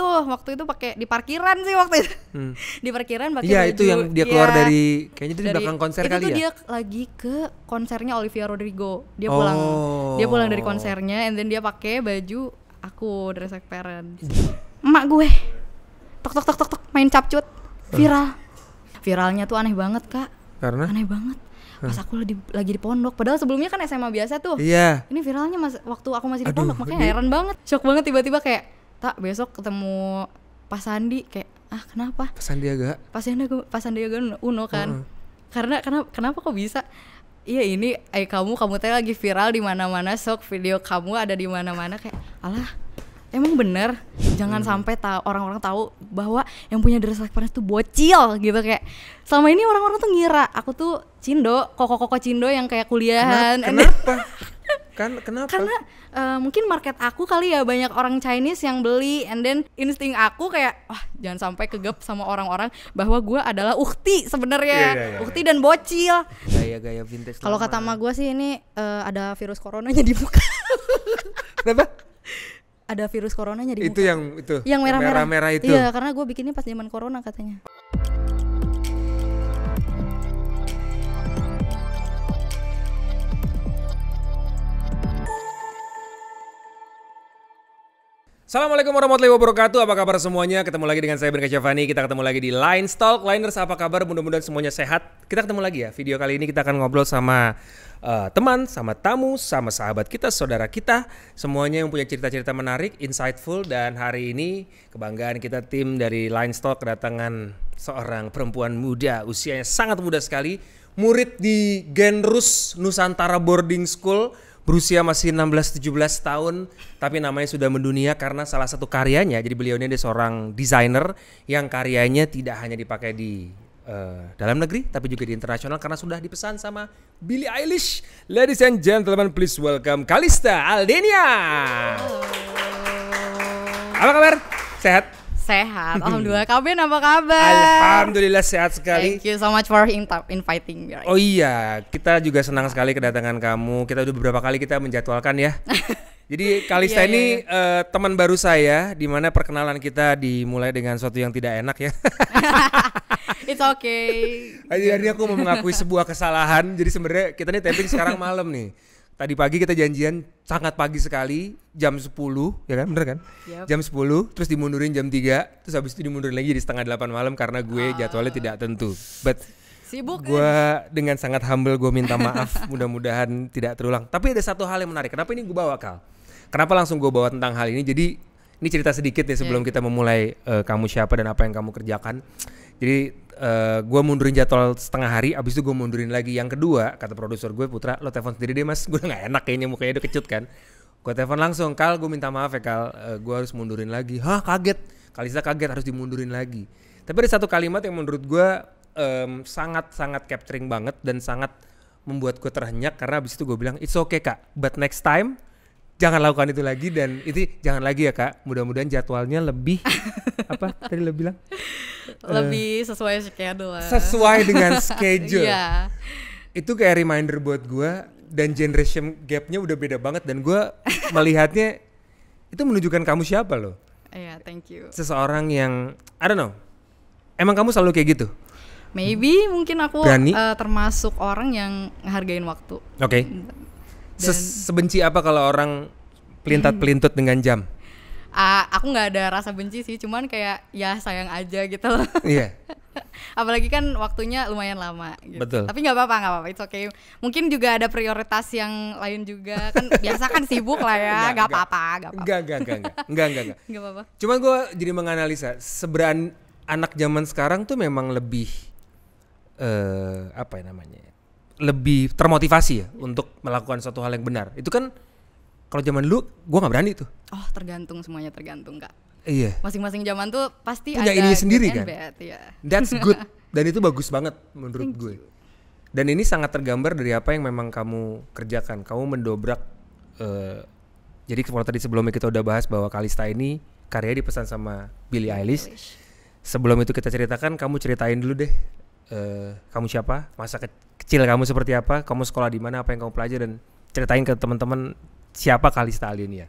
tuh waktu itu pakai di parkiran sih waktu itu hmm. di parkiran pakai ya, baju itu yang dia keluar ya, dari kayaknya itu dari, di belakang konser itu kali tuh ya dia lagi ke konsernya Olivia Rodrigo dia oh. pulang dia pulang dari oh. konsernya and then dia pakai baju aku dress like Parents emak gue tok tok tok tok tok main capcut viral viralnya tuh aneh banget kak karena aneh banget pas aku di, lagi di pondok padahal sebelumnya kan SMA biasa tuh iya ini viralnya mas waktu aku masih di pondok makanya heran banget shock banget tiba-tiba kayak tak besok ketemu Pak Sandi kayak ah kenapa Pak Sandiaga Pak Sandiaga Pak Sandiaga Uno kan uh -uh. karena kenapa kenapa kok bisa Iya ini eh kamu kamu teh lagi viral di mana-mana sok video kamu ada di mana-mana kayak alah emang bener jangan hmm. sampai ta orang-orang tahu bahwa yang punya dress like Paris tuh bocil gitu kayak selama ini orang-orang tuh ngira aku tuh cindo koko-koko cindo yang kayak kuliahan kenapa, kenapa? kan kenapa karena uh, mungkin market aku kali ya banyak orang Chinese yang beli and then insting aku kayak wah jangan sampai kegep sama orang-orang bahwa gue adalah ukti sebenarnya yeah, yeah, yeah, ukti iya. dan bocil gaya-gaya vintage kalau kata sama gue sih ini uh, ada virus coronanya di muka kenapa ada virus coronanya di itu muka. yang itu yang merah-merah merah itu iya karena gue bikinnya pas zaman corona katanya Assalamualaikum warahmatullahi wabarakatuh. Apa kabar semuanya? Ketemu lagi dengan saya Ben Kasyafani. Kita ketemu lagi di Line Stalk. Liners apa kabar? Mudah-mudahan semuanya sehat. Kita ketemu lagi ya. Video kali ini kita akan ngobrol sama uh, teman, sama tamu, sama sahabat kita, saudara kita, semuanya yang punya cerita-cerita menarik, insightful dan hari ini kebanggaan kita tim dari Line Stalk kedatangan seorang perempuan muda usianya sangat muda sekali, murid di Genrus Nusantara Boarding School berusia masih 16-17 tahun tapi namanya sudah mendunia karena salah satu karyanya jadi beliau ini ada seorang desainer yang karyanya tidak hanya dipakai di uh, dalam negeri tapi juga di internasional karena sudah dipesan sama Billie Eilish. Ladies and gentlemen, please welcome Kalista Aldenia. Halo. Apa kabar? Sehat? Sehat. Alhamdulillah. Kabin apa kabar? Alhamdulillah sehat sekali. Thank you so much for inviting me. Oh iya, kita juga senang sekali kedatangan kamu. Kita udah beberapa kali kita menjadwalkan ya. Jadi Kalista yeah, iya, ini yeah, iya. uh, teman baru saya, di mana perkenalan kita dimulai dengan sesuatu yang tidak enak ya. It's okay. Hari, hari aku mau mengakui sebuah kesalahan. Jadi sebenarnya kita nih taping sekarang malam nih. Tadi pagi kita janjian sangat pagi sekali jam 10 ya kan bener kan? Yep. Jam 10 terus dimundurin jam 3 terus habis itu dimundurin lagi di setengah 8 malam karena gue ah. jadwalnya tidak tentu. But Sibuk Gue kan? dengan sangat humble gue minta maaf mudah-mudahan tidak terulang. Tapi ada satu hal yang menarik. Kenapa ini gue bawa Kal? Kenapa langsung gue bawa tentang hal ini? Jadi ini cerita sedikit nih sebelum yeah. kita memulai uh, kamu siapa dan apa yang kamu kerjakan. Jadi uh, eh, gue mundurin jadwal setengah hari abis itu gue mundurin lagi yang kedua kata produser gue Putra lo telepon sendiri deh mas gue gak enak kayaknya mukanya udah kecut kan gue telepon langsung Kal gue minta maaf ya Kal uh, eh, gue harus mundurin lagi hah kaget Kalisa kaget harus dimundurin lagi tapi ada satu kalimat yang menurut gue um, sangat sangat capturing banget dan sangat membuat gue terhenyak karena abis itu gue bilang it's okay kak but next time jangan lakukan itu lagi dan itu jangan lagi ya kak mudah-mudahan jadwalnya lebih apa tadi lo bilang lebih uh, sesuai schedule sesuai dengan schedule yeah. itu kayak reminder buat gue dan generation gapnya udah beda banget dan gue melihatnya itu menunjukkan kamu siapa loh Iya, yeah, thank you. Seseorang yang I don't know. Emang kamu selalu kayak gitu? Maybe mungkin aku Uh, termasuk orang yang ngehargain waktu. Oke. Okay gitu. Dan, Sebenci apa kalau orang pelintat-pelintut hmm. dengan jam? Uh, aku nggak ada rasa benci sih, cuman kayak ya sayang aja gitu loh. Iya. Yeah. Apalagi kan waktunya lumayan lama. Gitu. Betul. Tapi nggak apa-apa, nggak apa-apa. It's okay. Mungkin juga ada prioritas yang lain juga. Kan biasa kan sibuk lah ya. Nggak apa-apa, nggak apa-apa. Nggak, nggak, nggak, nggak, nggak, nggak. Nggak apa-apa. Cuman gue jadi menganalisa seberan anak zaman sekarang tuh memang lebih eh uh, apa ya namanya? lebih termotivasi ya untuk melakukan suatu hal yang benar. Itu kan kalau zaman dulu gue nggak berani tuh. Oh tergantung semuanya tergantung kak. Iya. Masing-masing zaman tuh pasti punya ada ini sendiri kan. Bad, iya. That's good dan itu bagus banget menurut gue. Dan ini sangat tergambar dari apa yang memang kamu kerjakan. Kamu mendobrak. Uh, jadi kalau tadi sebelumnya kita udah bahas bahwa Kalista ini karya dipesan sama Billie Eilish. Sebelum itu kita ceritakan, kamu ceritain dulu deh uh, kamu siapa, masa ke kecil kamu seperti apa, kamu sekolah di mana, apa yang kamu pelajari dan ceritain ke teman-teman siapa Kalista ya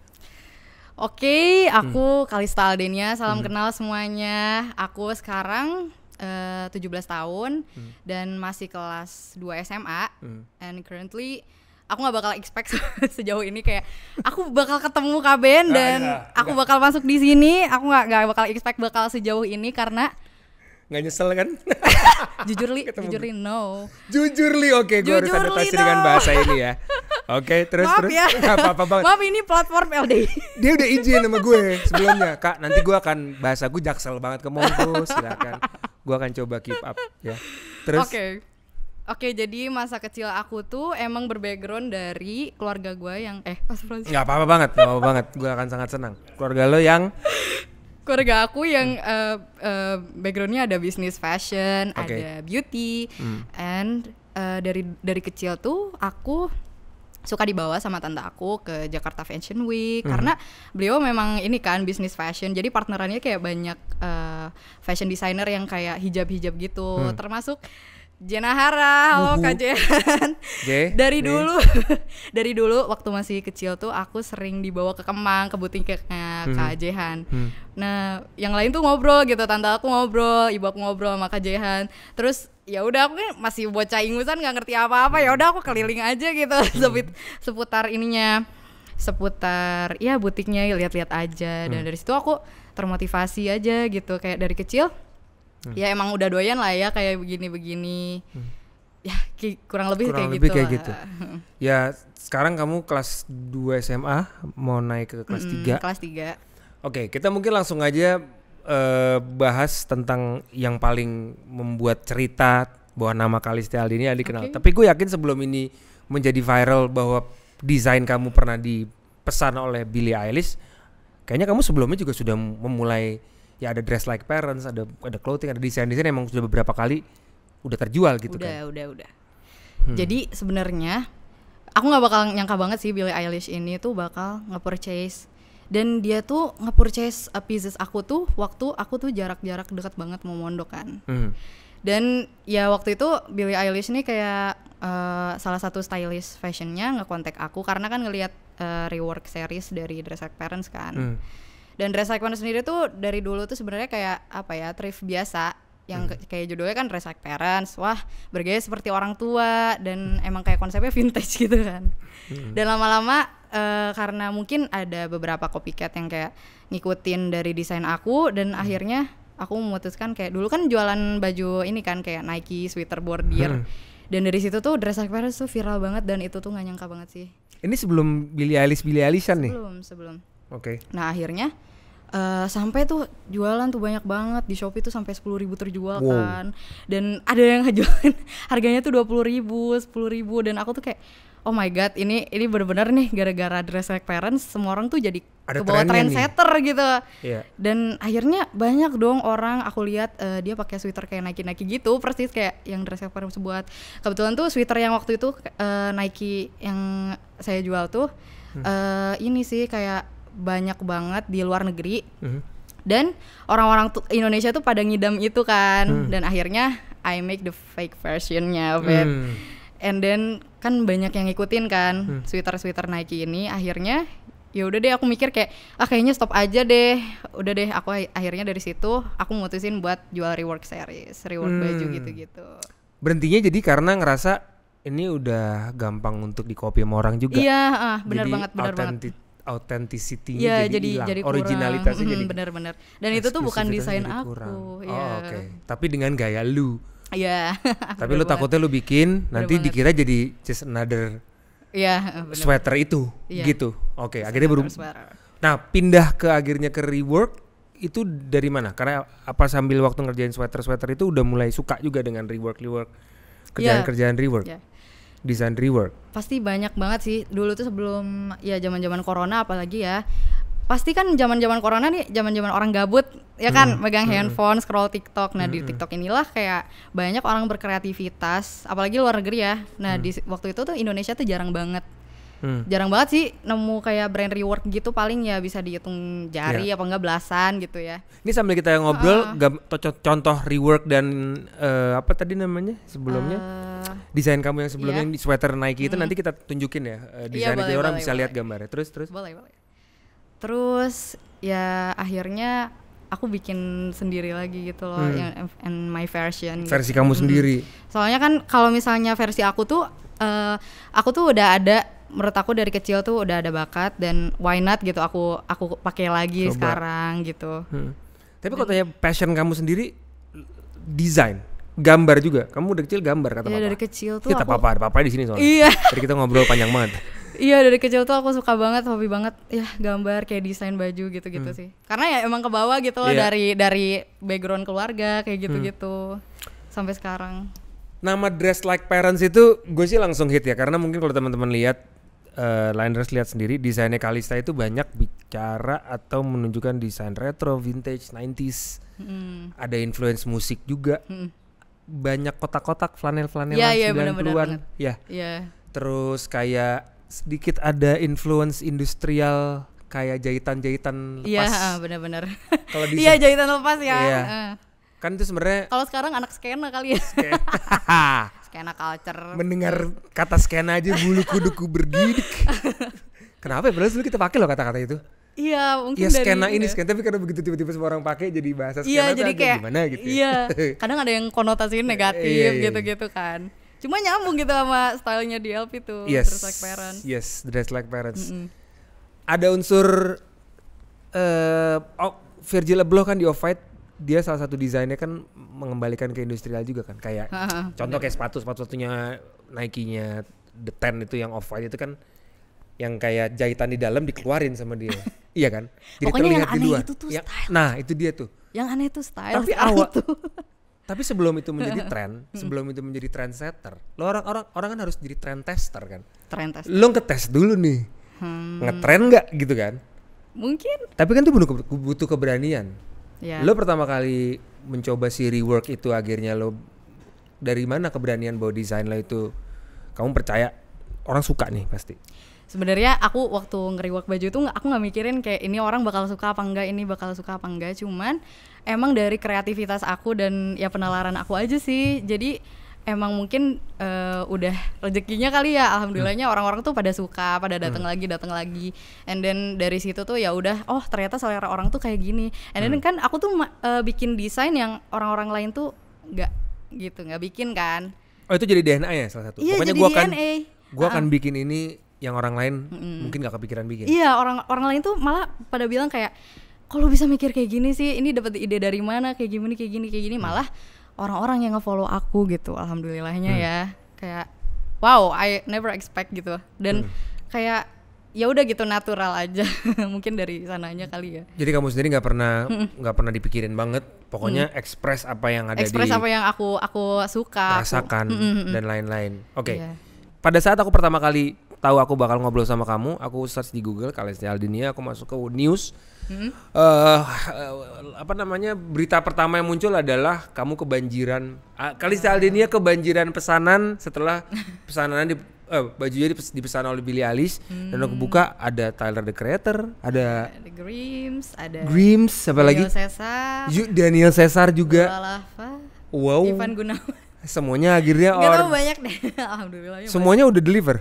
Oke, aku hmm. Kalista Aldenia, salam hmm. kenal semuanya. Aku sekarang eh, uh, 17 tahun hmm. dan masih kelas 2 SMA hmm. and currently aku nggak bakal expect sejauh ini kayak aku bakal ketemu KBN nah, dan enggak, iya, enggak. aku iya. bakal masuk di sini aku nggak gak bakal expect bakal sejauh ini karena nggak nyesel kan? jujur li, jujur li no. Jujur li, oke, okay, gue harus adaptasi no. dengan bahasa ini ya. Oke, okay, terus Maaf terus. Ya. Gak apa-apa banget. Maaf ini platform LDI. Dia udah izin sama gue sebelumnya, kak. Nanti gue akan bahasa gue jaksel banget ke Monggo, silakan. Gue akan coba keep up ya. Terus. Oke. Okay. Oke, jadi masa kecil aku tuh emang berbackground dari keluarga gue yang eh Gak apa-apa banget, nggak apa-apa banget. Gue akan sangat senang. Keluarga lo yang keluarga aku yang hmm. uh, uh, backgroundnya ada bisnis fashion, okay. ada beauty, hmm. and uh, dari dari kecil tuh aku suka dibawa sama tante aku ke Jakarta Fashion Week hmm. karena beliau memang ini kan bisnis fashion jadi partnerannya kayak banyak uh, fashion designer yang kayak hijab-hijab gitu hmm. termasuk Jenahara, halo uhuh. Kak Jen. dari dulu, dari dulu waktu masih kecil tuh aku sering dibawa ke Kemang, ke butiknya hmm. Kak Jehan. Hmm. Nah, yang lain tuh ngobrol gitu, tante aku ngobrol, ibu aku ngobrol sama Kak Jehan. Terus ya udah aku kan masih bocah ingusan nggak ngerti apa-apa, ya udah aku keliling aja gitu hmm. seputar ininya seputar ya butiknya lihat-lihat aja dan hmm. dari situ aku termotivasi aja gitu kayak dari kecil hmm. ya emang udah doyan lah ya kayak begini-begini hmm. ya kurang lebih kurang kayak lebih gitu kayak lah. gitu ya sekarang kamu kelas 2 SMA mau naik ke kelas tiga. -hmm, kelas 3 oke kita mungkin langsung aja uh, bahas tentang yang paling membuat cerita bahwa nama Kalista Aldini ya dikenal okay. tapi gue yakin sebelum ini menjadi viral bahwa desain kamu pernah dipesan oleh Billie Eilish kayaknya kamu sebelumnya juga sudah memulai ya ada dress like parents, ada ada clothing, ada desain-desain emang sudah beberapa kali udah terjual gitu udah, kan. Udah, udah, Hmm. Jadi sebenarnya aku nggak bakal nyangka banget sih Billie Eilish ini tuh bakal nge-purchase dan dia tuh nge-purchase uh, pieces aku tuh waktu aku tuh jarak-jarak dekat banget mau mondok kan. Hmm. Dan ya waktu itu Billie Eilish ini kayak uh, salah satu stylist fashionnya ngekontak aku karena kan ngelihat uh, rework series dari Dress Like Parents kan. Hmm dan dress sendiri tuh dari dulu tuh sebenarnya kayak apa ya thrift biasa yang hmm. kayak judulnya kan dress parents wah bergaya seperti orang tua dan emang kayak konsepnya vintage gitu kan hmm. dan lama-lama uh, karena mungkin ada beberapa copycat yang kayak ngikutin dari desain aku dan hmm. akhirnya aku memutuskan kayak dulu kan jualan baju ini kan kayak Nike sweater bordir hmm. dan dari situ tuh dress like parents tuh viral banget dan itu tuh gak nyangka banget sih ini sebelum Billie Eilish Billie Eilishan nih sebelum sebelum oke okay. nah akhirnya uh, sampai tuh jualan tuh banyak banget di Shopee tuh sampai sepuluh ribu terjual wow. kan dan ada yang jualan harganya tuh dua puluh ribu sepuluh ribu dan aku tuh kayak oh my god ini ini benar-benar nih gara-gara dress like parents semua orang tuh jadi ada ke bawah trendsetter nih. gitu yeah. dan akhirnya banyak dong orang aku lihat uh, dia pakai sweater kayak Nike Nike gitu persis kayak yang dress like parents buat kebetulan tuh sweater yang waktu itu uh, Nike yang saya jual tuh hmm. uh, ini sih kayak banyak banget di luar negeri mm-hmm. dan orang-orang Indonesia tuh pada ngidam itu kan mm. dan akhirnya I make the fake versionnya of it mm. and then kan banyak yang ngikutin kan mm. sweater sweater Nike ini akhirnya ya udah deh aku mikir kayak ah kayaknya stop aja deh udah deh aku akhirnya dari situ aku mutusin buat jual rework series rework mm. baju gitu-gitu berhentinya jadi karena ngerasa ini udah gampang untuk di copy sama orang juga iya uh, benar banget benar banget authenticity ya, iya, jadi, hilang, jadi originalitasnya hmm, jadi bener-bener. Dan itu tuh bukan desain aku. Ya. oke. Okay. Tapi dengan gaya lu. Iya. Tapi lu takutnya lu bikin bener nanti banget. dikira jadi just another ya, sweater itu ya. gitu. Oke, okay, akhirnya baru Nah, pindah ke akhirnya ke rework itu dari mana? Karena apa sambil waktu ngerjain sweater-sweater itu udah mulai suka juga dengan iya. rework rework kerjaan-kerjaan yeah. rework. Yeah desain rework? Pasti banyak banget sih. Dulu tuh sebelum ya zaman-zaman corona apalagi ya. Pasti kan zaman-zaman corona nih, zaman-zaman orang gabut ya kan hmm, megang hmm. handphone, scroll TikTok. Nah, hmm, di hmm. TikTok inilah kayak banyak orang berkreativitas, apalagi luar negeri ya. Nah, hmm. di waktu itu tuh Indonesia tuh jarang banget hmm. jarang banget sih nemu kayak brand rework gitu paling ya bisa dihitung jari yeah. apa enggak belasan gitu ya ini sambil kita ngobrol uh, gam, contoh rework dan uh, apa tadi namanya sebelumnya uh, desain kamu yang sebelumnya yeah. sweater Nike itu hmm. nanti kita tunjukin ya uh, desain yeah, orang boleh, bisa boleh. lihat gambarnya. Terus terus. Boleh boleh. Terus ya akhirnya aku bikin sendiri lagi gitu loh hmm. yang and my version. Gitu. Versi gitu. kamu sendiri. Soalnya kan kalau misalnya versi aku tuh uh, aku tuh udah ada menurut aku dari kecil tuh udah ada bakat dan why not gitu aku aku pakai lagi Coba. sekarang gitu. Hmm. Tapi kalau tanya passion kamu sendiri desain gambar juga. Kamu udah kecil gambar kata ya, papa. dari kecil tuh kita aku... papa, papa di sini soalnya. Iya. Jadi kita ngobrol panjang banget. iya, dari kecil tuh aku suka banget, hobi banget ya gambar kayak desain baju gitu-gitu hmm. sih. Karena ya emang ke bawah gitu yeah. Iya. dari dari background keluarga kayak hmm. gitu-gitu hmm. sampai sekarang. Nama Dress Like Parents itu gue sih langsung hit ya karena mungkin kalau teman-teman lihat uh, eh, Liners lihat sendiri desainnya Kalista itu banyak bicara atau menunjukkan desain retro, vintage, 90s. Hmm. Ada influence musik juga. Hmm banyak kotak-kotak flanel-flanel yeah, yeah, 90-an. Ya. Yeah. Terus kayak sedikit ada influence industrial kayak jahitan-jahitan iya, lepas. Iya, benar-benar. Kalau di Iya, jahitan lepas ya. yeah. Iya. Uh. Kan itu sebenarnya Kalau sekarang anak skena kali ya. Skena. culture. Mendengar kata skena aja bulu kuduku bergidik. Kenapa ya? Padahal dulu kita pakai loh kata-kata itu. Iya mungkin ya, skena ini ya. skena tapi karena begitu tiba-tiba semua orang pakai jadi bahasa iya, skena ya, jadi kayak, gimana gitu. Ya. Iya. Kadang ada yang konotasinya iya, negatif iya, gitu-gitu kan. Cuma nyambung gitu sama stylenya di LP itu yes. Dress Like Parents. Yes, Dress Like Parents. Mm -mm. Ada unsur eh uh, oh, Virgil Abloh kan di Off White dia salah satu desainnya kan mengembalikan ke industrial juga kan kayak contoh kayak sepatu sepatu satunya Nike-nya The Ten itu yang Off White itu kan yang kayak jahitan di dalam dikeluarin sama dia. iya kan? Jadi Pokoknya terlihat yang aneh di luar. Itu tuh ya, style. Nah, itu dia tuh. Yang aneh itu style. Tapi style awal itu. tapi sebelum itu menjadi tren, hmm. sebelum itu menjadi trendsetter, lo orang-orang orang kan harus jadi trend tester kan? Trend tester. Lo ngetes dulu nih. Hmm. Ngetren nggak gitu kan? Mungkin. Tapi kan itu butuh, butuh keberanian. Yeah. Lo pertama kali mencoba si rework itu akhirnya lo dari mana keberanian bawa desain lo itu kamu percaya orang suka nih pasti sebenarnya aku waktu ngeriwak baju tuh aku nggak mikirin kayak ini orang bakal suka apa enggak ini bakal suka apa enggak cuman emang dari kreativitas aku dan ya penalaran aku aja sih jadi emang mungkin uh, udah rezekinya kali ya alhamdulillahnya hmm. orang-orang tuh pada suka pada datang hmm. lagi datang lagi and then dari situ tuh ya udah oh ternyata selera orang tuh kayak gini and then hmm. kan aku tuh uh, bikin desain yang orang-orang lain tuh nggak gitu nggak bikin kan oh itu jadi DNA ya salah satu iya, pokoknya jadi gua DNA. akan gua akan ah. bikin ini yang orang lain mm mungkin nggak kepikiran bikin. Iya, orang orang lain tuh malah pada bilang kayak kalau bisa mikir kayak gini sih, ini dapat ide dari mana, kayak gini, kayak gini, kayak gini, hmm. malah orang-orang yang follow aku gitu, alhamdulillahnya hmm. ya, kayak wow, I never expect gitu, dan hmm. kayak ya udah gitu natural aja, mungkin dari sananya kali ya. Jadi kamu sendiri nggak pernah nggak pernah dipikirin banget, pokoknya hmm. ekspres apa yang ada express di. Ekspres apa yang aku aku suka. Rasakan aku. dan lain-lain. Oke. Okay. Iya. Yeah. Pada saat aku pertama kali tahu aku bakal ngobrol sama kamu, aku search di Google Kalesti Aldinia, aku masuk ke news. Hmm? Uh, apa namanya? Berita pertama yang muncul adalah kamu kebanjiran. Uh, Kalesti iya. Aldinia kebanjiran pesanan setelah pesanan di eh, bajunya dipesan oleh Billie Alice hmm. dan aku hmm. buka ada Tyler the Creator, ada The Grims, ada Grims, lagi? Cesar. Daniel Cesar juga. Lava, wow. Ivan Gunawan. Semuanya akhirnya Gak or, banyak deh. Alhamdulillah. Ya, Semuanya banyak. udah deliver.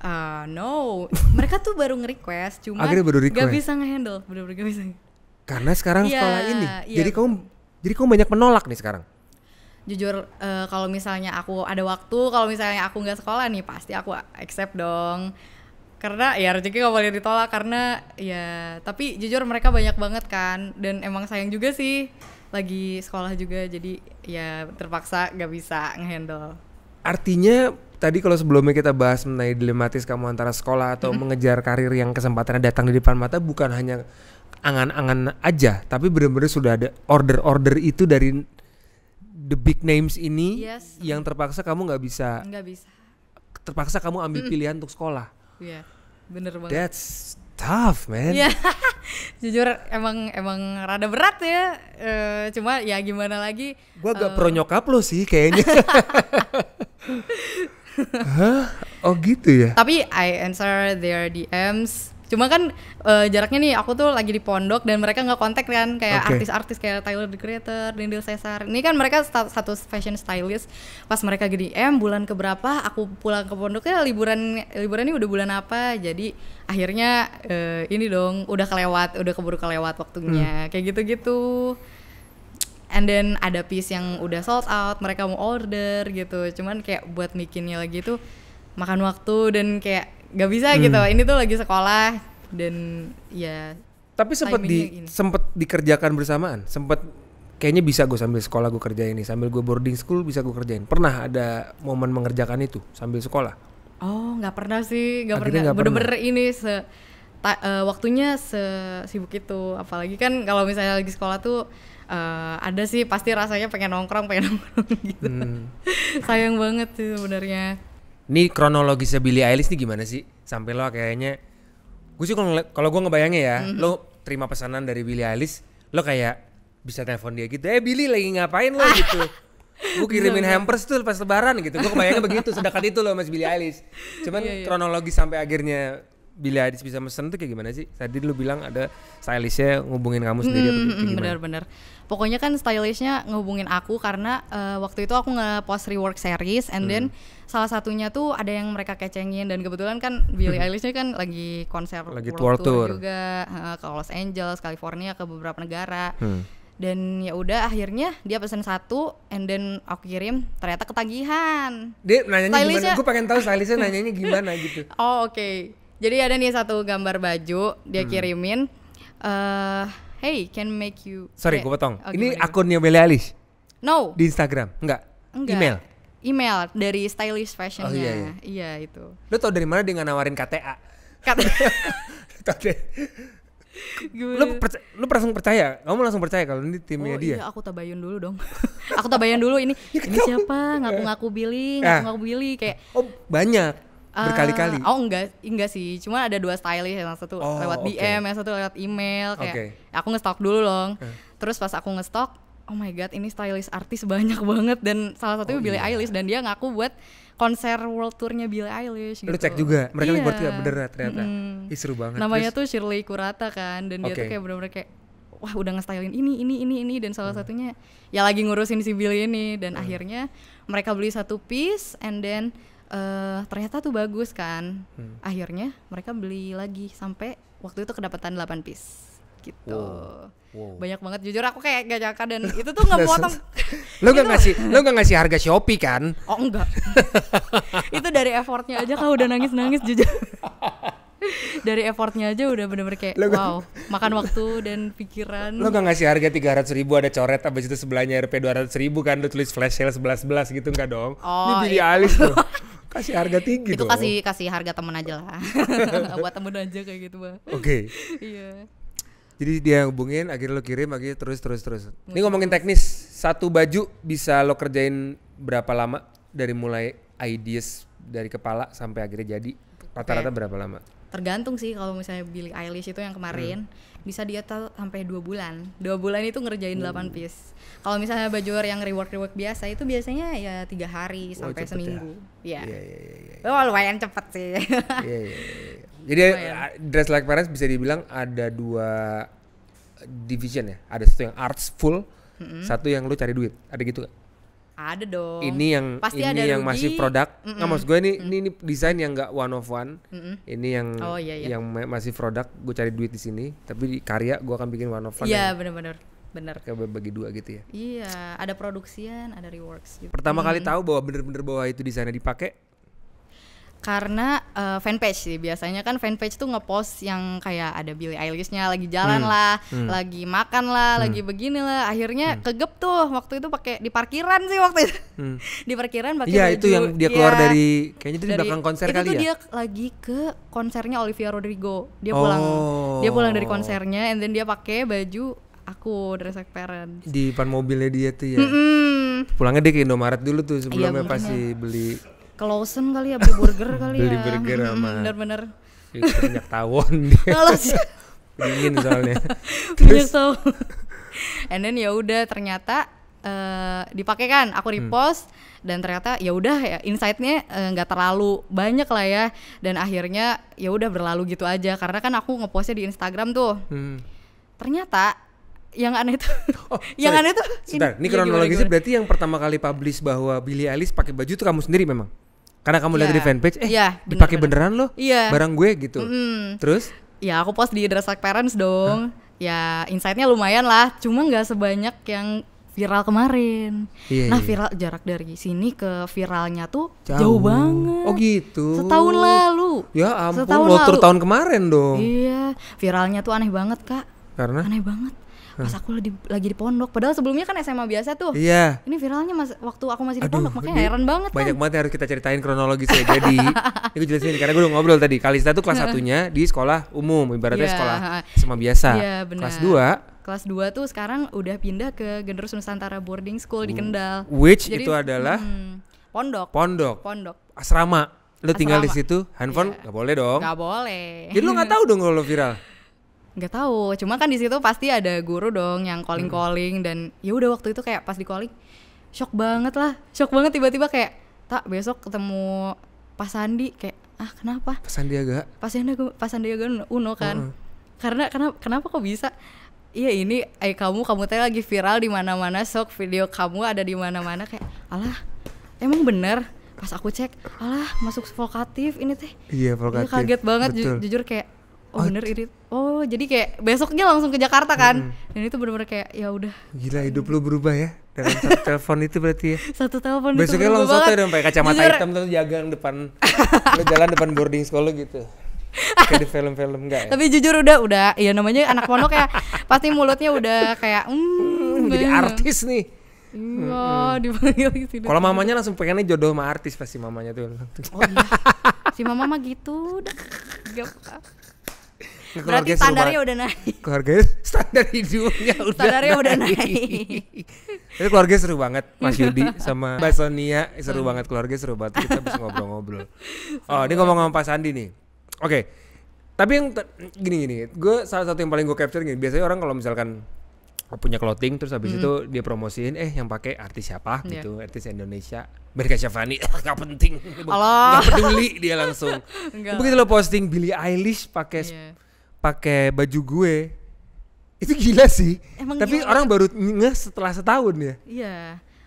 Uh, no, mereka tuh baru nge-request, cuma baru request. gak bisa ngehandle, bener-bener gak bisa. Karena sekarang yeah, sekolah ini, yeah. jadi kamu, jadi kamu banyak menolak nih sekarang. Jujur, uh, kalau misalnya aku ada waktu, kalau misalnya aku nggak sekolah nih, pasti aku accept dong. Karena ya rezeki gak boleh ditolak karena ya, tapi jujur mereka banyak banget kan, dan emang sayang juga sih lagi sekolah juga, jadi ya terpaksa gak bisa ngehandle. Artinya tadi kalau sebelumnya kita bahas mengenai dilematis kamu antara sekolah atau mm -hmm. mengejar karir yang kesempatannya datang di depan mata bukan hanya angan-angan aja, tapi benar-benar sudah ada order-order itu dari the big names ini yes. yang terpaksa kamu nggak bisa. Nggak bisa. Terpaksa kamu ambil mm. pilihan untuk sekolah. Iya, yeah, bener banget. That's tough, man. yeah. jujur emang emang rada berat ya. uh, cuma ya gimana lagi. Gua agak uh, eh, pro nyokap lo sih kayaknya. Hah? Oh gitu ya? Tapi I answer their DMs. Cuma kan uh, jaraknya nih aku tuh lagi di pondok dan mereka nggak kontak kan kayak artis artis-artis kayak Tyler the Creator, Dindil Caesar. Ini kan mereka status fashion stylist. Pas mereka gede DM bulan keberapa aku pulang ke pondoknya liburan liburan ini udah bulan apa? Jadi akhirnya uh, ini dong udah kelewat, udah keburu kelewat waktunya. Hmm. Kayak gitu-gitu and then ada piece yang udah sold out mereka mau order gitu cuman kayak buat bikinnya lagi tuh makan waktu dan kayak gak bisa hmm. gitu ini tuh lagi sekolah dan ya tapi sempet di sempat dikerjakan bersamaan sempet kayaknya bisa gue sambil sekolah gue kerjain ini sambil gue boarding school bisa gue kerjain pernah ada momen mengerjakan itu sambil sekolah oh nggak pernah sih nggak pernah bener-bener ini se ta, uh, waktunya sibuk itu apalagi kan kalau misalnya lagi sekolah tuh uh, ada sih pasti rasanya pengen nongkrong pengen nongkrong gitu hmm. sayang banget sih sebenarnya ini kronologisnya Billy Eilish nih gimana sih sampai lo kayaknya gue sih kalau kalau gue ngebayangnya ya mm-hmm. lo terima pesanan dari Billy Eilish lo kayak bisa telepon dia gitu eh Billy lagi ngapain lo gitu gue kirimin hampers tuh pas lebaran gitu gue kebayangnya begitu sedekat itu loh mas Billy Eilish cuman yeah, yeah. kronologi sampai akhirnya Billy Eilish bisa mesen tuh kayak gimana sih? Tadi lu bilang ada stylishnya ngubungin kamu sendiri hmm, atau gimana? Bener-bener. Pokoknya kan stylishnya ngubungin aku karena uh, waktu itu aku nge-post rework series and hmm. then salah satunya tuh ada yang mereka kecengin dan kebetulan kan Billy Eilishnya kan lagi konser lagi world tour, tour juga uh, ke Los Angeles, California ke beberapa negara. Hmm dan ya udah akhirnya dia pesen satu and then aku kirim ternyata ketagihan dia nanya gimana gue pengen tahu stylishnya nanyanya gimana gitu oh oke okay. Jadi ada nih satu gambar baju dia hmm. kirimin. Uh, hey, can make you. Sorry, gue potong. Oh, Ini gimana? akunnya Beli Alis. No. Di Instagram, enggak. enggak. Email. Email dari stylish fashionnya. Oh, iya, iya. iya itu. Lo tau dari mana dia nggak nawarin KTA? KTA. lu percaya, lu langsung percaya kamu langsung percaya kalau ini timnya oh, dia iya aku tabayun dulu dong aku tabayun dulu ini iya, ini siapa ngaku-ngaku Billy eh. ngaku-ngaku Billy kayak oh banyak Eh, berkali-kali. oh enggak, enggak sih. Cuma ada dua stylist yang satu oh, lewat okay. DM, yang satu lewat email kayak okay. aku ngestok dulu dong. Uh. Terus pas aku ngestok, oh my god, ini stylist artis banyak banget dan salah satunya oh, Billie iya. Eilish dan dia ngaku buat konser world tournya Billie Eilish gitu. cek juga, mereka yeah. buat tidak bener ternyata. Mm. Ih, seru banget. Namanya Terus, tuh Shirley Kurata kan dan okay. dia tuh kayak bener-bener kayak wah udah ngestylin ini ini ini ini dan salah hmm. satunya ya lagi ngurusin si Billy ini dan hmm. akhirnya mereka beli satu piece and then uh, ternyata tuh bagus kan hmm. akhirnya mereka beli lagi sampai waktu itu kedapatan 8 piece gitu wow. Wow. banyak banget jujur aku kayak gak nyangka dan itu tuh nggak potong lo gak ngasih lo nggak ngasih harga shopee kan oh enggak itu dari effortnya aja kau udah nangis nangis jujur dari effortnya aja udah bener-bener kayak lo wow makan waktu dan pikiran lo gak ngasih harga tiga ratus ribu ada coret abis itu sebelahnya rp dua ratus ribu kan lo tulis flash sale sebelas sebelas gitu nggak dong oh, ini beli iya. alis tuh kasih harga tinggi itu kasih kasih harga temen aja lah buat temen aja kayak gitu bang oke okay. iya jadi dia hubungin akhirnya lo kirim akhirnya terus terus terus Mungkin. ini ngomongin teknis satu baju bisa lo kerjain berapa lama dari mulai ideas dari kepala sampai akhirnya jadi rata-rata okay. berapa lama tergantung sih kalau misalnya beli Eilish itu yang kemarin hmm bisa dia tuh sampai dua bulan dua bulan itu ngerjain hmm. delapan 8 piece kalau misalnya baju yang rework rework biasa itu biasanya ya tiga hari oh, sampai ya? seminggu ya, yeah. Yeah. Yeah, yeah, yeah, oh lumayan cepet sih yeah, yeah, yeah. Iya. jadi lumayan. Uh, dress like parents bisa dibilang ada dua division ya ada satu yang arts full mm -hmm. satu yang lu cari duit ada gitu gak? Ada dong. Ini yang Pasti ini ada yang rugi. masih produk. Mm -mm. Nah, maksud gue ini ini, ini desain yang nggak one of one. Mm -mm. Ini yang oh, iya, iya. yang masih produk. Gue cari duit di sini, tapi di karya gue akan bikin one of one. Iya, yeah, benar-benar. Bener. Kayak bagi dua gitu ya. Iya, ada produksian, ada reworks gitu. Pertama hmm. kali tahu bahwa bener-bener bahwa itu desainnya dipakai karena uh, fanpage sih biasanya kan fanpage tuh ngepost yang kayak ada billy Eilishnya lagi jalan hmm. lah, hmm. lagi makan lah, hmm. lagi begini lah. Akhirnya hmm. kegep tuh waktu itu pakai di parkiran sih waktu itu. Hmm. di parkiran pakai Iya, itu yang dia keluar ya, dari kayaknya itu dari, di belakang konser itu kali itu ya. dia lagi ke konsernya Olivia Rodrigo. Dia oh. pulang dia oh. pulang dari konsernya and then dia pakai baju aku dress like Parents di depan mobilnya dia tuh ya mm -mm. pulangnya dia ke Indomaret dulu tuh sebelumnya ya, pasti beli Kelosen kali ya beli burger kali beli ya. Beli burger hmm, sama. Bener-bener. Minyak tawon dia. Dingin soalnya. Minyak tawon. And then ya udah ternyata uh, dipakai kan aku hmm. repost hmm. dan ternyata ya udah ya insightnya eh, nggak uh, terlalu banyak lah ya dan akhirnya ya udah berlalu gitu aja karena kan aku ngepostnya di Instagram tuh hmm. ternyata yang aneh tuh oh, yang aneh tuh sebentar ini, ini kronologisnya berarti yang pertama kali publish bahwa Billie Eilish pakai baju itu kamu sendiri memang karena kamu yeah. lihat di iya. fanpage eh yeah, dipakai beneran loh yeah. barang gue gitu mm. terus ya aku post di Dress like Parents dong huh? ya insightnya lumayan lah cuma nggak sebanyak yang viral kemarin yeah, nah iya. viral jarak dari sini ke viralnya tuh jauh, jauh banget oh gitu setahun lalu ya ampun setahun lalu. tahun kemarin dong iya viralnya tuh aneh banget kak karena aneh banget pas aku lagi, lagi di pondok padahal sebelumnya kan SMA biasa tuh iya ini viralnya mas waktu aku masih di Aduh, pondok makanya heran banget banyak kan. banget yang harus kita ceritain kronologisnya jadi ini jelasin jelasin karena gue udah ngobrol tadi Kalista tuh kelas satunya di sekolah umum ibaratnya yeah. sekolah SMA biasa yeah, iya, kelas dua. kelas dua tuh sekarang udah pindah ke Genderus Nusantara Boarding School di Kendal. Which Jadi, itu adalah hmm, pondok. Pondok. Pondok. Asrama. Lo tinggal di situ, handphone iya. nggak yeah. boleh dong. Nggak boleh. Jadi lo nggak tahu dong kalau viral. nggak tahu cuma kan di situ pasti ada guru dong yang calling calling hmm. dan ya udah waktu itu kayak pas di calling shock banget lah shock banget tiba-tiba kayak tak besok ketemu Pak Sandi kayak ah kenapa Pak Sandiaga Pak Sandiaga Pak Sandiaga Uno kan uh huh karena kenapa kenapa kok bisa Iya ini eh kamu kamu teh lagi viral di mana-mana sok video kamu ada di mana-mana kayak alah emang bener pas aku cek alah masuk vokatif ini teh iya, iya vokatif ya, kaget banget Betul. jujur kayak oh, oh bener ini oh jadi kayak besoknya langsung ke Jakarta kan hmm. dan itu bener-bener kayak ya udah gila hidup lu berubah ya dalam satu telepon itu berarti ya satu telepon besoknya langsung tuh udah pakai kacamata Jujur. hitam terus jaga depan lu jalan depan boarding school gitu kayak di film-film enggak ya? tapi jujur udah udah ya namanya anak pondok ya pasti mulutnya udah kayak mm, hmm, jadi artis nih Wah iya, hmm. dipanggil gitu. Kalau mamanya langsung pengennya jodoh sama artis pasti mamanya tuh. Oh iya. si mama mah gitu. Gak Berarti standarnya udah naik. Keluarganya standar hidupnya udah standarnya udah naik. Tapi keluarga seru banget Mas Yudi sama Mbak Sonia seru banget keluarga seru banget kita bisa ngobrol-ngobrol. Oh, ini ngomong-ngomong Pak Sandi nih. Oke. Okay. Tapi yang gini gini, gue salah satu yang paling gue capture gini. Biasanya orang kalau misalkan punya clothing terus habis mm. itu dia promosiin eh yang pakai artis siapa yeah. gitu artis Indonesia Berka Syafani nggak penting nggak peduli dia langsung begitu lo posting Billie Eilish pakai yeah pakai baju gue itu gila sih Emang tapi gila. orang baru nge setelah setahun ya iya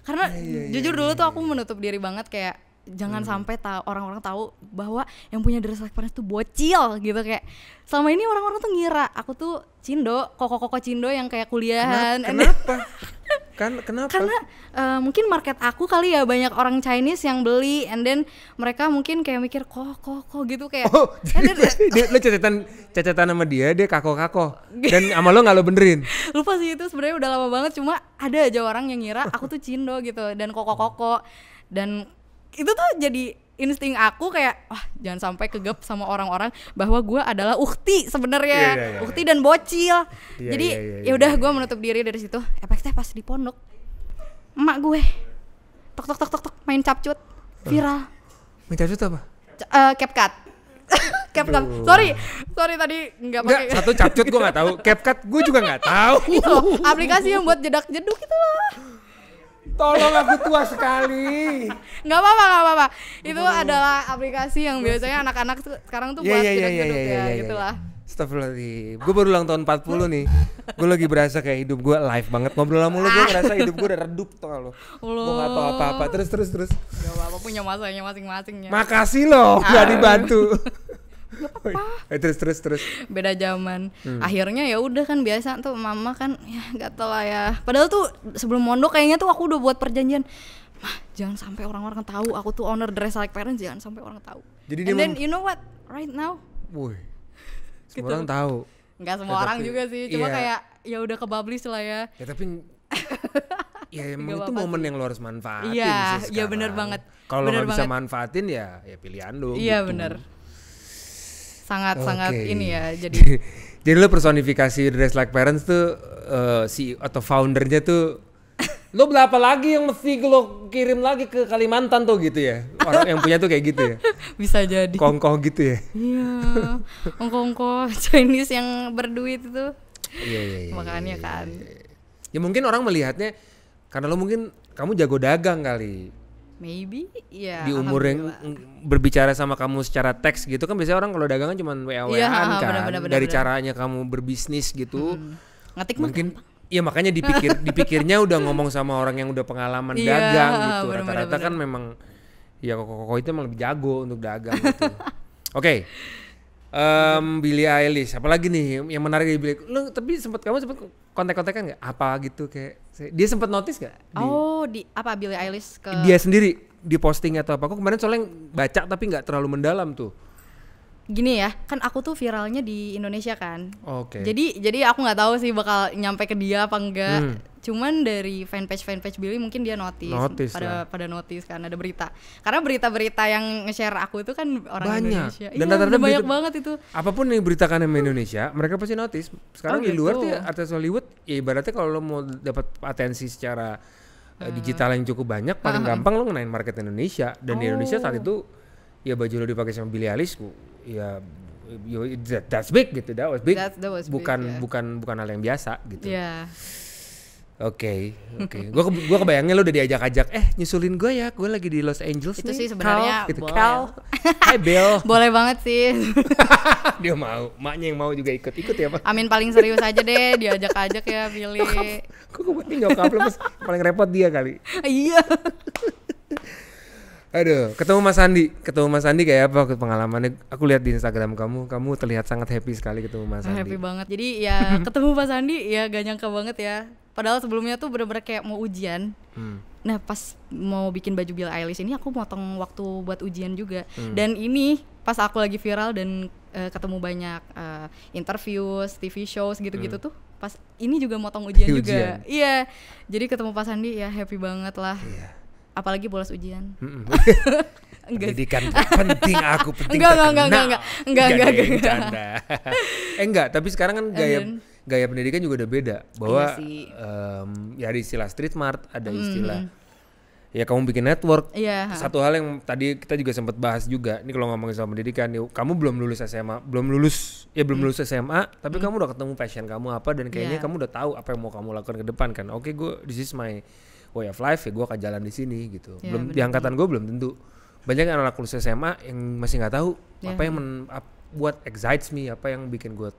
karena ah, iya, iya, jujur iya, dulu tuh iya, aku iya. menutup diri banget kayak jangan hmm. sampai ta orang-orang tahu bahwa yang punya dress like Paris tuh bocil gitu kayak selama ini orang-orang tuh ngira aku tuh cindo koko-koko cindo yang kayak kuliahan kenapa, kan kenapa karena uh, mungkin market aku kali ya banyak orang Chinese yang beli and then mereka mungkin kayak mikir kok kok kok gitu kayak oh, jadi eh, dia, lo catatan catatan sama dia dia kako kako dan sama lo nggak lo benerin lupa sih itu sebenarnya udah lama banget cuma ada aja orang yang ngira aku tuh cindo gitu dan koko koko dan itu tuh jadi insting aku kayak wah jangan sampai kegap sama orang-orang bahwa gue adalah ukti sebenarnya yeah, yeah, yeah. ukti iya. dan bocil yeah, jadi yeah, yeah, yeah, ya udah iya, gue iya. menutup diri dari situ efeknya eh, pas di pondok emak gue tok tok tok tok tok main capcut viral uh, main capcut apa C uh, CapCut CapCut sorry sorry tadi nggak pakai satu capcut gue nggak tahu CapCut gue juga nggak tahu aplikasi yang buat jedak jeduk itu loh Tolong aku tua sekali. Enggak apa-apa, nggak apa-apa. Itu oh. adalah aplikasi yang biasanya anak-anak sekarang tuh yeah, buat yeah, yeah, yeah, yeah, yeah, ya, ya, gitulah. Astagfirullahaladzim Gue baru ulang tahun 40 nih Gue lagi berasa kayak hidup gue live banget Ngobrol sama lu gue ngerasa hidup gue udah redup tau lo Gue gak tau apa-apa Terus terus terus Gak apa-apa punya masanya masing-masing ya Makasih loh gak ah. dibantu apa-apa eh, terus terus terus beda zaman hmm. akhirnya ya udah kan biasa tuh mama kan ya nggak tahu lah ya padahal tuh sebelum mondok kayaknya tuh aku udah buat perjanjian mah jangan sampai orang-orang tahu aku tuh owner dress like parents jangan sampai orang tahu jadi and then you know what right now woi semua gitu. orang tahu nggak semua ya, orang tapi, juga sih cuma iya. kayak ya udah kebablis lah ya ya tapi ya emang Gak itu momen sih. yang lo harus manfaatin iya iya benar banget kalau lo bisa manfaatin ya ya pilihan lo iya gitu. bener sangat okay. sangat ini ya jadi jadi lo personifikasi dress like parents tuh uh, si atau foundernya tuh lo berapa lagi yang mesti lo kirim lagi ke Kalimantan tuh gitu ya orang yang punya tuh kayak gitu ya bisa jadi kongkong gitu ya iya kongkong Chinese yang berduit itu iya, iya, iya, makanya iya, iya, kan iya, ya mungkin orang melihatnya karena lo mungkin kamu jago dagang kali Maybe ya. Yeah, di umur yang berbicara sama kamu secara teks gitu kan biasanya orang kalau dagangan cuma wa yeah, kan. Bener, bener, kan? Dari bener. caranya kamu berbisnis gitu. Hmm. Ngetik mungkin Iya makanya dipikir dipikirnya udah ngomong sama orang yang udah pengalaman yeah, dagang gitu. Rata-rata kan memang ya kok kok itu emang lebih jago untuk dagang gitu. Oke. Okay um, Billie Eilish apalagi nih yang menarik di Billie lu tapi sempat kamu sempat kontak-kontakan nggak apa gitu kayak dia sempat notice gak? Di, oh di apa Billie Eilish ke dia sendiri di posting atau apa? kok kemarin soalnya baca tapi nggak terlalu mendalam tuh gini ya kan aku tuh viralnya di Indonesia kan oke okay. jadi jadi aku nggak tahu sih bakal nyampe ke dia apa enggak hmm. cuman dari fanpage fanpage Billy mungkin dia notice, notice pada ya. pada notice kan ada berita karena berita-berita yang nge share aku itu kan orang banyak. Indonesia dan iya, rata banyak banget itu apapun yang diberitakan di Indonesia mereka pasti notice sekarang oh, di luar gitu. tuh ya, artis Hollywood ya ibaratnya kalau lo mau dapat atensi secara eh, digital hmm. yang cukup banyak paling uh gampang lo ngenain market Indonesia dan oh. di Indonesia saat itu ya baju lo dipakai sama Billie Eilish ya you, that, that's big gitu that was big that, that was bukan big, yeah. bukan bukan hal yang biasa gitu yeah. Oke, okay, oke. Okay. gue kebayangnya lo udah diajak-ajak, eh nyusulin gue ya, gue lagi di Los Angeles Itu nih. sih sebenarnya gitu. boleh. Cal. Hai Bill. boleh banget sih. dia mau, maknya yang mau juga ikut, ikut ya pak. Amin paling serius aja deh, diajak-ajak ya Billy. Gue kebayang nyokap lo paling repot dia kali. Iya. Aduh, ketemu Mas Andi, ketemu Mas Andi kayak apa pengalamannya? Aku lihat di Instagram kamu, kamu terlihat sangat happy sekali ketemu Mas Sandi. Ah, Andi. Happy banget. Jadi ya ketemu Mas Andi ya gak nyangka banget ya. Padahal sebelumnya tuh bener-bener kayak mau ujian. Hmm. Nah pas mau bikin baju Bill Eilish ini aku motong waktu buat ujian juga. Hmm. Dan ini pas aku lagi viral dan uh, ketemu banyak uh, interviews, TV shows gitu-gitu hmm. tuh pas ini juga motong ujian, ujian. juga. Iya. Jadi ketemu Pak Sandi ya happy banget lah. Yeah apalagi bolos ujian. enggak. Pendidikan penting aku penting. Enggak enggak enggak enggak enggak enggak enggak. enggak, enggak. eh enggak, tapi sekarang kan gaya gaya pendidikan juga udah beda bahwa iya um, ya ada istilah street smart ada mm-hmm. istilah Ya kamu bikin network. Yeah. Satu hal yang tadi kita juga sempat bahas juga. Ini kalau ngomongin soal pendidikan, yuk, ya, kamu belum lulus SMA, belum lulus, ya belum mm. lulus SMA, tapi mm. kamu udah ketemu passion kamu apa dan kayaknya yeah. kamu udah tahu apa yang mau kamu lakukan ke depan kan. Oke, okay, gue this is my way of life ya gue akan jalan di sini gitu. Ya, belum bener, di angkatan gue belum tentu. Banyak yang anak lulus SMA yang masih nggak tahu ya. apa yang men, ap, buat excites me, apa yang bikin gue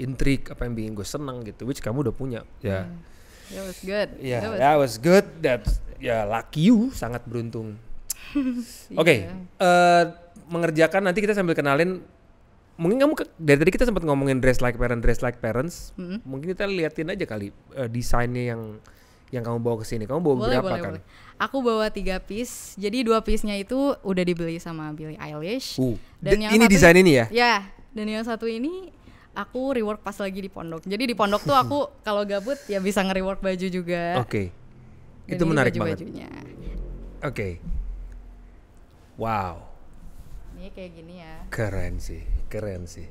intrik, apa yang bikin gue seneng gitu. Which kamu udah punya. Ya. Yeah. Hmm. That was good. Yeah, that was, that was good. That ya yeah, lucky you sangat beruntung. Oke, okay, iya. yeah. uh, mengerjakan nanti kita sambil kenalin mungkin kamu ke, dari tadi kita sempat ngomongin dress like parents dress like parents mm -hmm. mungkin kita liatin aja kali uh, desainnya yang yang kamu bawa ke sini? Kamu bawa boleh, berapa boleh, kan? Boleh. Aku bawa tiga piece. Jadi dua piece-nya itu udah dibeli sama Billy Eilish. Uh, dan yang ini satu, desain ini ya? Ya. Dan yang satu ini aku rework pas lagi di pondok. Jadi di pondok tuh aku kalau gabut ya bisa nge-rework baju juga. Oke. Okay. itu menarik baju banget. Oke. Okay. Wow. Ini kayak gini ya. Keren sih, keren sih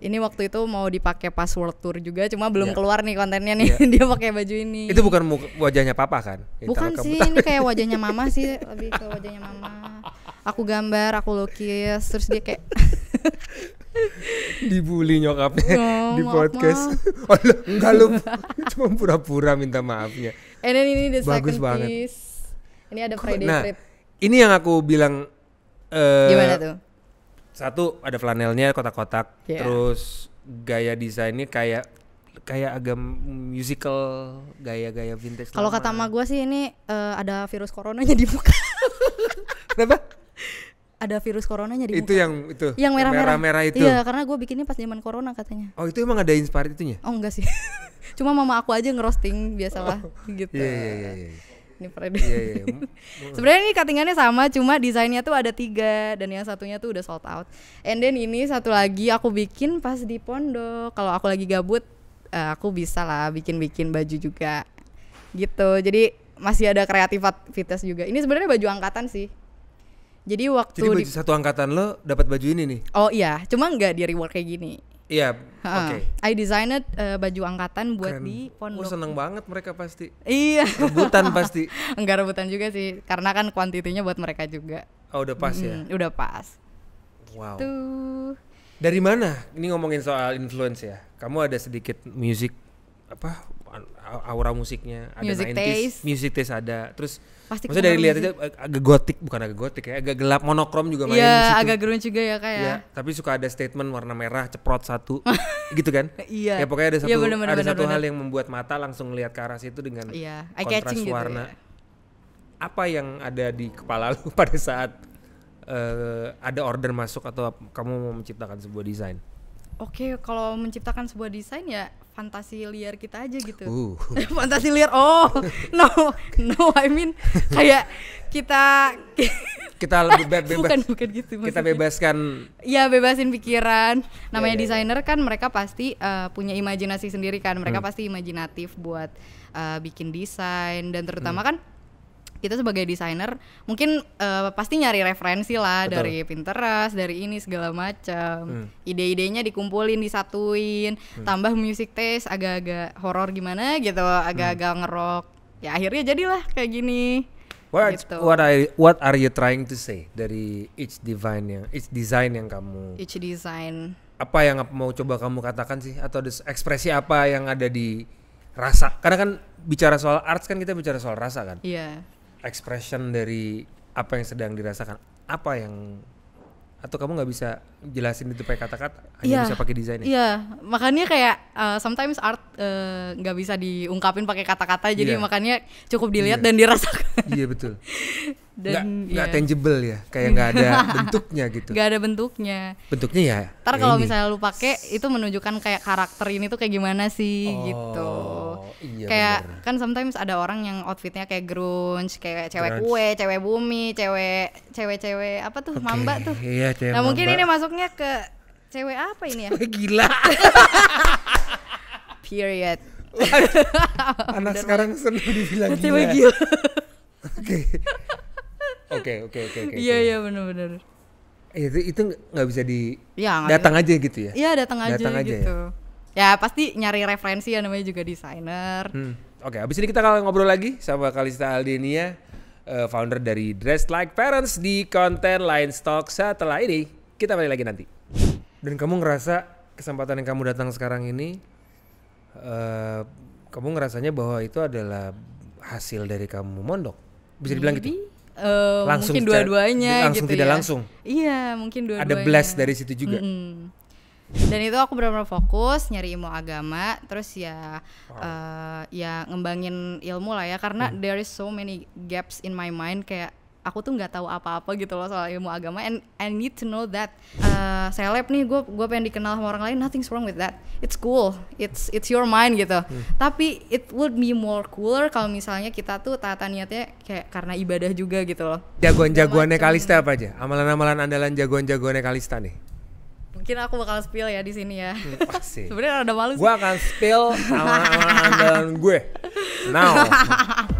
ini waktu itu mau dipakai password tour juga cuma belum yeah. keluar nih kontennya nih yeah. dia pakai baju ini itu bukan wajahnya papa kan ya, bukan sih tahu. ini kan? kayak wajahnya mama sih lebih ke wajahnya mama aku gambar aku lukis terus dia kayak dibully nyokapnya oh, di podcast oh enggak lu cuma pura-pura minta maafnya and then ini the bagus banget piece. ini ada Friday nah, trip ini yang aku bilang uh, gimana tuh satu ada flanelnya kotak-kotak, yeah. terus gaya desainnya kayak kayak agak musical gaya-gaya vintage. Kalau kata mah gue sih ini uh, ada virus coronanya di muka. Kenapa? ada virus coronanya di itu muka. yang itu yang merah merah, merah, itu iya karena gue bikinnya pas zaman corona katanya oh itu emang ada inspired itunya oh enggak sih cuma mama aku aja ngerosting biasalah oh, gitu iya iya iya, iya ini Fred. Iya, iya, iya. Sebenarnya ini cuttingannya sama, cuma desainnya tuh ada tiga dan yang satunya tuh udah sold out. And then ini satu lagi aku bikin pas di pondok. Kalau aku lagi gabut, uh, aku bisa lah bikin-bikin baju juga. Gitu. Jadi masih ada kreativitas juga. Ini sebenarnya baju angkatan sih. Jadi waktu Jadi baju di... satu angkatan lo dapat baju ini nih. Oh iya, cuma nggak di reward kayak gini. Iya. Oke. I designed uh, baju angkatan buat Keren. di pondok. Oh, seneng banget mereka pasti. Iya. Rebutan pasti. Enggak rebutan juga sih, karena kan kuantitinya buat mereka juga. Oh, udah pas mm, ya. Udah pas. Wow. Gitu. Dari mana? Ini ngomongin soal influence ya. Kamu ada sedikit musik apa aura musiknya ada music 90s, taste. music taste ada terus Pasti maksudnya dari lihat aja agak gotik bukan agak gotik ya agak gelap monokrom juga main yeah, agak gerun juga ya kayak ya, iya, tapi suka ada statement warna merah ceprot satu gitu kan iya yeah. ya pokoknya ada iya, satu yeah, bener, bener, ada bener, satu hal yang membuat mata langsung lihat ke arah situ dengan iya, yeah. kontras gitu warna ya. apa yang ada di kepala lu pada saat uh, ada order masuk atau kamu mau menciptakan sebuah desain Oke, okay, kalau menciptakan sebuah desain ya fantasi liar kita aja gitu. Uh. fantasi liar. Oh, no, no, I mean kayak kita kita bebas. bukan bukan gitu. Kita bebaskan. Ya bebasin pikiran. Iya, Namanya yeah, yeah. desainer kan mereka pasti uh, punya imajinasi sendiri kan. Mereka hmm. pasti imajinatif buat uh, bikin desain dan terutama hmm. kan kita sebagai desainer mungkin uh, pasti nyari referensi lah Betul. dari Pinterest, dari ini segala macam. Hmm. Ide-idenya dikumpulin, disatuin, hmm. tambah music taste agak-agak horor gimana gitu, agak-agak hmm. ngerok. Ya akhirnya jadilah kayak gini. What gitu. what I what are you trying to say dari each design yang each design yang kamu each design apa yang mau coba kamu katakan sih atau ekspresi apa yang ada di rasa karena kan bicara soal arts kan kita bicara soal rasa kan iya yeah expression dari apa yang sedang dirasakan apa yang atau kamu nggak bisa jelasin itu pakai kata-kata hanya yeah. bisa pakai desain? Ya? iya yeah. makanya kayak uh, sometimes art eh, nggak uh, bisa diungkapin pakai kata-kata jadi iya. makanya cukup dilihat yeah. dan dirasakan iya yeah, betul dan nggak ya. tangible ya kayak nggak ada bentuknya gitu nggak ada bentuknya bentuknya ya ntar kalau misalnya lu pakai itu menunjukkan kayak karakter ini tuh kayak gimana sih oh, gitu iya kayak bener. kan sometimes ada orang yang outfitnya kayak grunge kayak cewek grunge. kue cewek bumi cewek cewek cewek apa tuh okay. mamba tuh iya, cewek nah mamba. mungkin ini masuknya ke cewek apa ini ya gila period anak sekarang seneng dibilang gila Oke. Okay oke oke oke iya iya benar-benar itu itu nggak bisa di ya, datang aja gitu ya iya datang aja, datang aja ya? gitu ya. ya pasti nyari referensi ya namanya juga desainer hmm. oke okay, abis ini kita kalau ngobrol lagi sama Kalista Aldenia uh, founder dari Dress Like Parents di konten Line Stock setelah ini kita balik lagi nanti dan kamu ngerasa kesempatan yang kamu datang sekarang ini uh, kamu ngerasanya bahwa itu adalah hasil dari kamu mondok bisa dibilang gitu? Maybe. gitu uh, langsung mungkin dua-duanya langsung gitu tidak ya. langsung iya mungkin dua-duanya ada blast dari situ juga mm -hmm. dan itu aku benar-benar fokus nyari ilmu agama terus ya wow. uh, ya ngembangin ilmu lah ya karena hmm. there is so many gaps in my mind kayak aku tuh nggak tahu apa-apa gitu loh soal ilmu agama and I need to know that uh, seleb nih gue gue pengen dikenal sama orang lain nothing's wrong with that it's cool it's it's your mind gitu hmm. tapi it would be more cooler kalau misalnya kita tuh tata niatnya kayak karena ibadah juga gitu loh jagoan-jagoannya Kalista apa aja amalan-amalan andalan jagoan-jagoannya Kalista nih mungkin aku bakal spill ya di sini ya. Hmm, Sebenarnya ada malu Gue akan spill amalan andalan gue. Now.